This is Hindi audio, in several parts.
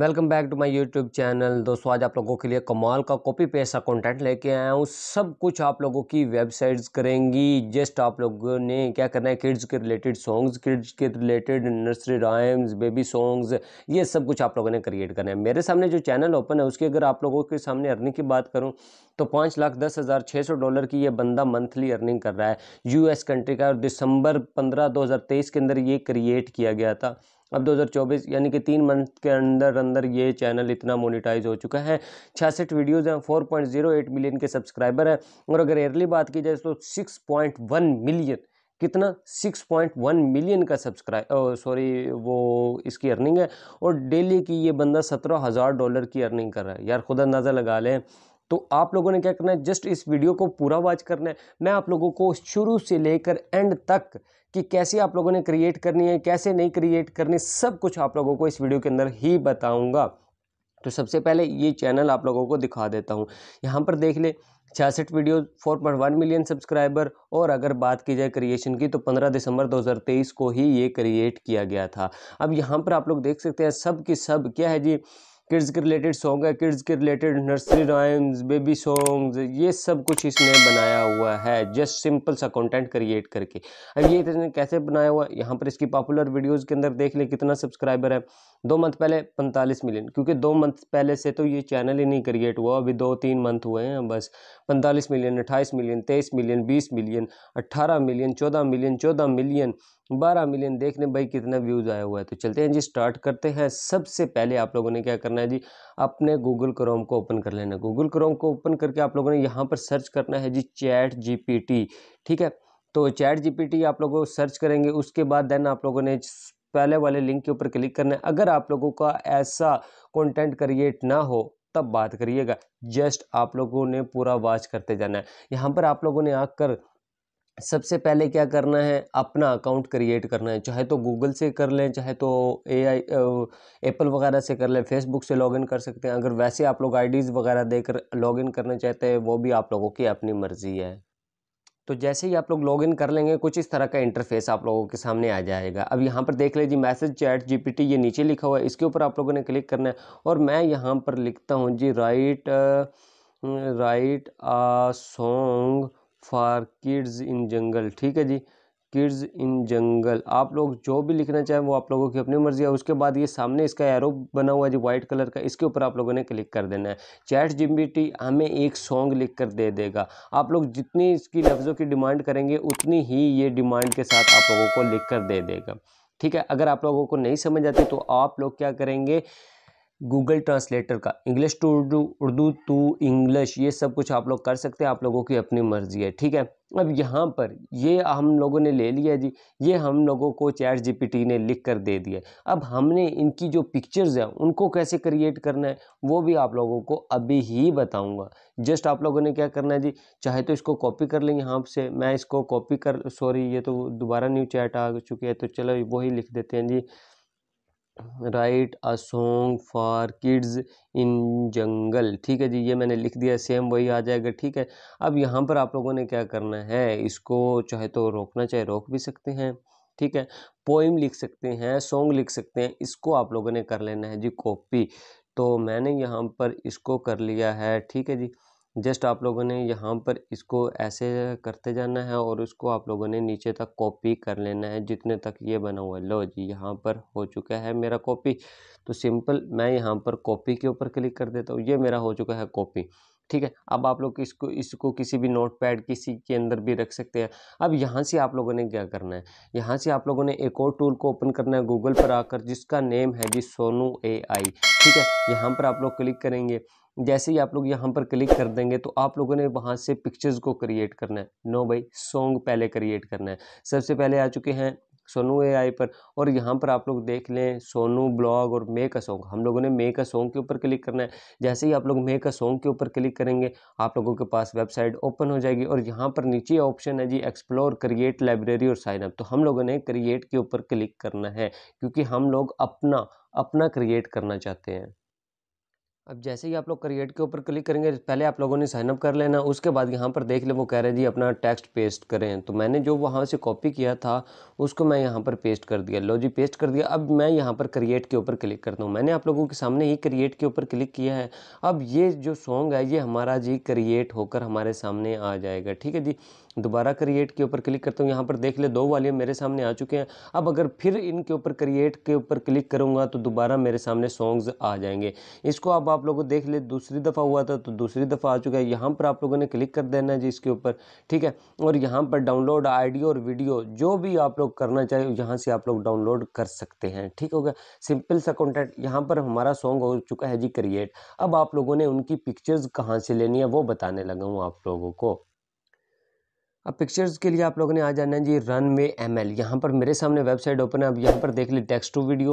welcome back to my YouTube channel दोस्तों आज आप लोगों के लिए कमाल का कॉपी पेस्ट का कंटेंट लेके आया हूँ सब कुछ आप लोगों की वेबसाइट्स करेंगी जस्ट आप लोगों ने क्या करना है किड्स के रिलेटेड सॉन्ग्स किड्स के related nursery rhymes baby songs ये सब कुछ आप लोगों ने क्रिएट करना है मेरे सामने जो चैनल ओपन है उसकी अगर आप लोगों के सामने अर्निंग की बात करूँ तो पाँच लाख दस हज़ार छः सौ डॉलर की ये बंदा मंथली अर्निंग कर रहा है यूएस कंट्री का और दिसंबर पंद्रह दो हज़ार तेईस के अंदर ये क्रिएट किया गया था अब 2024 यानी कि तीन मंथ के अंदर अंदर ये चैनल इतना मोनिटाइज हो चुका है छियासठ वीडियोज़ हैं 4.08 मिलियन के सब्सक्राइबर हैं और अगर एयरली बात की जाए तो 6.1 मिलियन कितना 6.1 मिलियन का सब्सक्राइब सॉरी वो इसकी अर्निंग है और डेली की ये बंदा सत्रह हज़ार डॉलर की अर्निंग कर रहा है यार खुदा अंदाज़ा लगा लें तो आप लोगों ने क्या करना है जस्ट इस वीडियो को पूरा वॉच करना है मैं आप लोगों को शुरू से लेकर एंड तक कि कैसे आप लोगों ने क्रिएट करनी है कैसे नहीं क्रिएट करनी सब कुछ आप लोगों को इस वीडियो के अंदर ही बताऊँगा तो सबसे पहले ये चैनल आप लोगों को दिखा देता हूँ यहाँ पर देख ले छियासठ video four point one million subscriber और अगर बात की जाए क्रिएशन की तो पंद्रह दिसंबर 2023 को ही ये क्रिएट किया गया था अब यहाँ पर आप लोग देख सकते हैं सब की सब क्या है जी किड्स के रिलेटेड सॉन्ग है किड्स के related nursery rhymes baby songs ये सब कुछ इसने बनाया हुआ है जस्ट सिंपल सा कंटेंट क्रिएट करके अब ये इसने कैसे बनाया हुआ यहाँ पर इसकी पॉपुलर वीडियोस के अंदर देख ले कितना सब्सक्राइबर है दो मंथ पहले पैंतालीस मिलियन क्योंकि दो मंथ पहले से तो ये चैनल ही नहीं क्रिएट हुआ अभी दो तीन मंथ हुए हैं बस पैंतालीस मिलियन अट्ठाईस मिलियन तेईस मिलियन बीस मिलियन अट्ठारह मिलियन चौदह मिलियन चौदह मिलियन बारह मिलियन देख लें भाई कितना व्यूज़ आया हुआ है तो चलते हैं जी स्टार्ट करते हैं सबसे पहले आप लोगों ने क्या करना है जी अपने गूगल क्रोम को ओपन कर लेना गूगल क्रोम को ओपन करके आप लोगों ने यहाँ पर सर्च करना है जी चैट जीपीटी ठीक है तो चैट जीपीटी आप लोगों सर्च करेंगे उसके बाद देन आप लोगों ने पहले वाले लिंक के ऊपर क्लिक करना है अगर आप लोगों का ऐसा कॉन्टेंट क्रिएट ना हो तब बात करिएगा जस्ट आप लोगों ने पूरा वॉच करते जाना है यहाँ पर आप लोगों ने आकर सबसे पहले क्या करना है अपना अकाउंट क्रिएट करना है चाहे तो गूगल से कर लें चाहे तो ए आई एप्पल वगैरह से कर लें फेसबुक से लॉगिन कर सकते हैं अगर वैसे आप लोग आईडीज़ वगैरह देकर लॉगिन करना चाहते हैं वो भी आप लोगों की अपनी मर्ज़ी है तो जैसे ही आप लोग लॉगिन कर लेंगे कुछ इस तरह का इंटरफेस आप लोगों के सामने आ जाएगा अब यहाँ पर देख लीजिए मैसेज चैट जी ये नीचे लिखा हुआ है इसके ऊपर आप लोगों ने क्लिक करना है और मैं यहाँ पर लिखता हूँ जी write write a song for kids in jungle ठीक है जी किड्स इन जंगल आप लोग जो भी लिखना चाहें वो आप लोगों की अपनी मर्ज़ी है उसके बाद ये सामने इसका एरो बना हुआ है जी वाइट कलर का इसके ऊपर आप लोगों ने क्लिक कर देना है चैट जी हमें एक सॉन्ग लिख कर दे देगा आप लोग जितनी इसकी लफ्ज़ों की डिमांड करेंगे उतनी ही ये डिमांड के साथ आप लोगों को लिख कर दे देगा ठीक है अगर आप लोगों को नहीं समझ आती तो आप लोग क्या करेंगे गूगल ट्रांसलेटर का English to Urdu Urdu to English ये सब कुछ आप लोग कर सकते हैं आप लोगों की अपनी मर्ज़ी है ठीक है अब यहाँ पर ये हम लोगों ने ले लिया जी ये हम लोगों को चैट जीपीटी ने लिख कर दे दिया अब हमने इनकी जो पिक्चर्स हैं उनको कैसे क्रिएट करना है वो भी आप लोगों को अभी ही बताऊँगा जस्ट आप लोगों ने क्या करना है जी चाहे तो इसको कॉपी कर लें यहाँ से मैं इसको कॉपी कर सॉरी ये तो दोबारा न्यू चैट आ चुकी है तो चलो वही लिख देते हैं जी write a song for kids in jungle ठीक है जी ये मैंने लिख दिया सेम वही आ जाएगा ठीक है अब यहाँ पर आप लोगों ने क्या करना है इसको चाहे तो रोकना चाहे रोक भी सकते हैं ठीक है पोइम लिख सकते हैं सॉन्ग लिख सकते हैं इसको आप लोगों ने कर लेना है जी कॉपी तो मैंने यहाँ पर इसको कर लिया है ठीक है जी जस्ट आप लोगों ने यहाँ पर इसको ऐसे करते जाना है और उसको आप लोगों ने नीचे तक कॉपी कर लेना है जितने तक ये बना हुआ है लो जी यहाँ पर हो चुका है मेरा कॉपी तो सिंपल मैं यहाँ पर कॉपी के ऊपर क्लिक कर देता हूँ ये मेरा हो चुका है कॉपी ठीक है अब आप लोग इसको इसको किसी भी नोट पैड किसी के अंदर भी रख सकते हैं अब यहाँ से आप लोगों ने क्या करना है यहाँ से आप लोगों ने एक और टूल को ओपन करना है गूगल पर आकर जिसका नेम है जी सोनू ए आई ठीक है यहाँ पर आप लोग क्लिक करेंगे जैसे ही आप लोग यहाँ पर क्लिक कर देंगे तो आप लोगों ने वहाँ से पिक्चर्स को क्रिएट करना है नो भाई सॉन्ग पहले क्रिएट करना है सबसे पहले आ चुके हैं सोनू एआई पर और यहाँ पर आप लोग देख लें सोनू ब्लॉग और मेक अ सॉन्ग हम लोगों ने मेक अ सॉन्ग के ऊपर क्लिक करना है जैसे ही आप लोग मेक अ सॉन्ग के ऊपर क्लिक करेंगे आप लोगों के पास वेबसाइट ओपन हो जाएगी और यहाँ पर नीचे ऑप्शन है जी एक्सप्लोर क्रिएट लाइब्रेरी और साइनअप तो हम लोगों ने क्रिएट के ऊपर क्लिक करना है क्योंकि हम लोग अपना अपना क्रिएट करना चाहते हैं अब जैसे ही आप लोग क्रिएट के ऊपर क्लिक करेंगे पहले आप लोगों ने साइनअप कर लेना उसके बाद यहाँ पर देख ले वो कह रहे जी अपना टेक्स्ट पेस्ट करें तो मैंने जो वहाँ से कॉपी किया था उसको मैं यहाँ पर पेस्ट कर दिया लो जी पेस्ट कर दिया अब मैं यहाँ पर क्रिएट के ऊपर क्लिक करता हूँ मैंने आप लोगों के सामने ही क्रिएट के ऊपर क्लिक किया है अब ये जो सॉन्ग है ये हमारा जी क्रिएट होकर हमारे सामने आ जाएगा ठीक है जी दोबारा क्रिएट के ऊपर क्लिक करता हूँ यहाँ पर देख ले दो वाले मेरे सामने आ चुके हैं अब अगर फिर इनके ऊपर क्रिएट के ऊपर क्लिक करूँगा तो दोबारा मेरे सामने सॉन्ग्स आ जाएंगे इसको अब आप आप लोगों को देख ले दूसरी दफ़ा हुआ था तो दूसरी दफ़ा आ चुका है यहाँ पर आप लोगों ने क्लिक कर देना है जी इसके ऊपर ठीक है और यहाँ पर डाउनलोड आईडी और वीडियो जो भी आप लोग करना चाहे यहाँ से आप लोग डाउनलोड कर सकते हैं ठीक हो गया सिंपल सा कॉन्टेंट यहाँ पर हमारा सॉन्ग हो चुका है जी क्रिएट अब आप लोगों ने उनकी पिक्चर्स कहाँ से लेनी है वो बताने लगा हूँ आप लोगों को अब पिक्चर्स के लिए आप लोगों ने आ जाना है जी रन में एम एल यहाँ पर मेरे सामने वेबसाइट ओपन है अब यहाँ पर देख ली text to video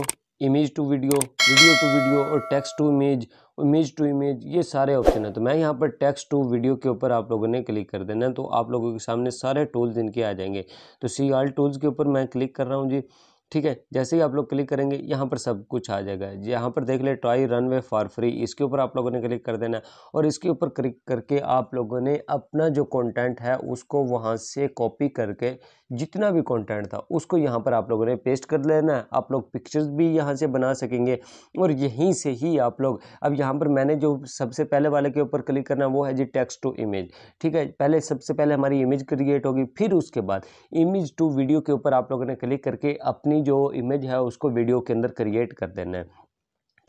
image to video video to video और text to image image to image ये सारे ऑप्शन हैं तो मैं यहाँ पर टेक्स्ट टू वीडियो के ऊपर आप लोगों ने क्लिक कर देना तो आप लोगों के सामने सारे टूल्स इनके आ जाएंगे तो सी आल टूल्स के ऊपर मैं क्लिक कर रहा हूँ जी ठीक है जैसे ही आप लोग क्लिक करेंगे यहाँ पर सब कुछ आ जाएगा यहाँ पर देख ले try runway for free इसके ऊपर आप लोगों ने क्लिक कर देना है और इसके ऊपर क्लिक करके आप लोगों ने अपना जो कंटेंट है उसको वहाँ से कॉपी करके जितना भी कंटेंट था उसको यहाँ पर आप लोगों ने पेस्ट कर लेना है आप लोग पिक्चर्स भी यहाँ से बना सकेंगे और यहीं से ही आप लोग अब यहाँ पर मैंने जो सबसे पहले वाले के ऊपर क्लिक करना वो है जी टेक्स्ट टू इमेज ठीक है पहले सबसे पहले हमारी इमेज क्रिएट होगी फिर उसके बाद इमेज टू वीडियो के ऊपर आप लोगों ने क्लिक करके अपनी अपनी जो इमेज है उसको वीडियो के अंदर क्रिएट कर देना है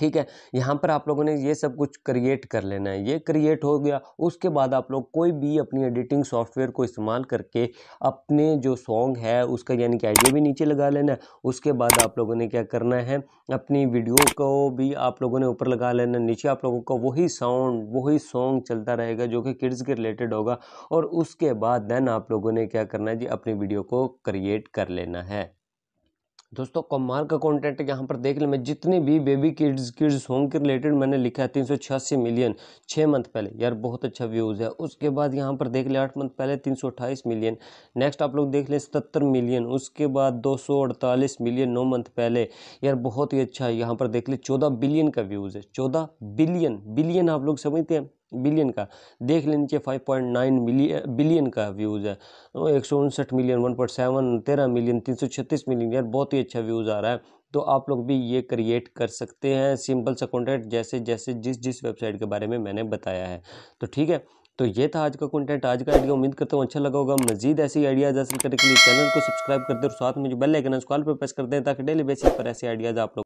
ठीक है यहाँ पर आप लोगों ने ये सब कुछ क्रिएट कर लेना है ये क्रिएट हो गया उसके बाद आप लोग कोई भी अपनी एडिटिंग सॉफ्टवेयर को इस्तेमाल करके अपने जो सॉन्ग है उसका यानी कि आइडिया भी नीचे लगा लेना है उसके बाद आप लोगों ने क्या करना है अपनी वीडियो को भी आप लोगों ने ऊपर लगा लेना नीचे आप लोगों का वही साउंड वही सॉन्ग चलता रहेगा जो कि किड्स के रिलेटेड होगा और उसके बाद देन आप लोगों ने क्या करना है जी अपनी वीडियो को क्रिएट कर लेना है दोस्तों कमाल का कंटेंट यहाँ पर देख लें मैं जितने भी बेबी किड्स किड्स होम के रिलेटेड मैंने लिखा है तीन सौ छियासी मिलियन छः मंथ पहले यार बहुत अच्छा व्यूज़ है उसके बाद यहाँ पर देख लें आठ मंथ पहले तीन सौ अट्ठाईस मिलियन नेक्स्ट आप लोग देख लें सतर मिलियन उसके बाद दो सौ अड़तालीस मिलियन नौ मंथ पहले यार बहुत ही अच्छा है यहाँ पर देख लें चौदह बिलियन का व्यूज़ है चौदह बिलियन बिलियन आप लोग समझते हैं बिलियन का देख ले नीचे five point nine million billion का व्यूज़ है तो एक सौ उनसठ मिलियन वन पॉइंट सेवन तेरह मिलियन तीन सौ छत्तीस मिलियन यार बहुत ही अच्छा व्यूज़ आ रहा है तो आप लोग भी ये क्रिएट कर सकते हैं सिंपल सा कॉन्टेंट जैसे जैसे जिस जिस वेबसाइट के बारे में मैंने बताया है तो ठीक है तो ये था आज का कंटेंट आज का आइडिया उम्मीद करता हूँ अच्छा लगा होगा मजीद ऐसी आइडियाज़ हासिल करने के लिए चैनल को सब्सक्राइब कर दे और साथ में जो बेल आइकन है उसको पर प्रेस कर दें ताकि डेली बेसिस पर ऐसे आइडियाज़ आप लोग